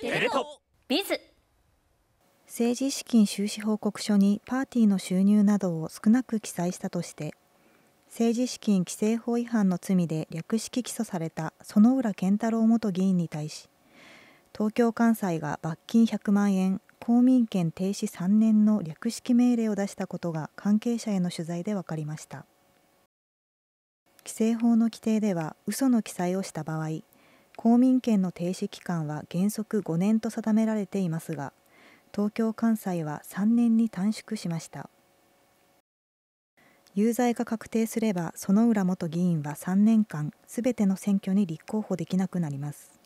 テレビズ政治資金収支報告書にパーティーの収入などを少なく記載したとして政治資金規正法違反の罪で略式起訴された薗浦健太郎元議員に対し東京関西が罰金100万円公民権停止3年の略式命令を出したことが関係者への取材で分かりました規制法の規定では嘘の記載をした場合公民権の停止期間は原則5年と定められていますが東京関西は3年に短縮しました有罪が確定すれば園浦元議員は3年間すべての選挙に立候補できなくなります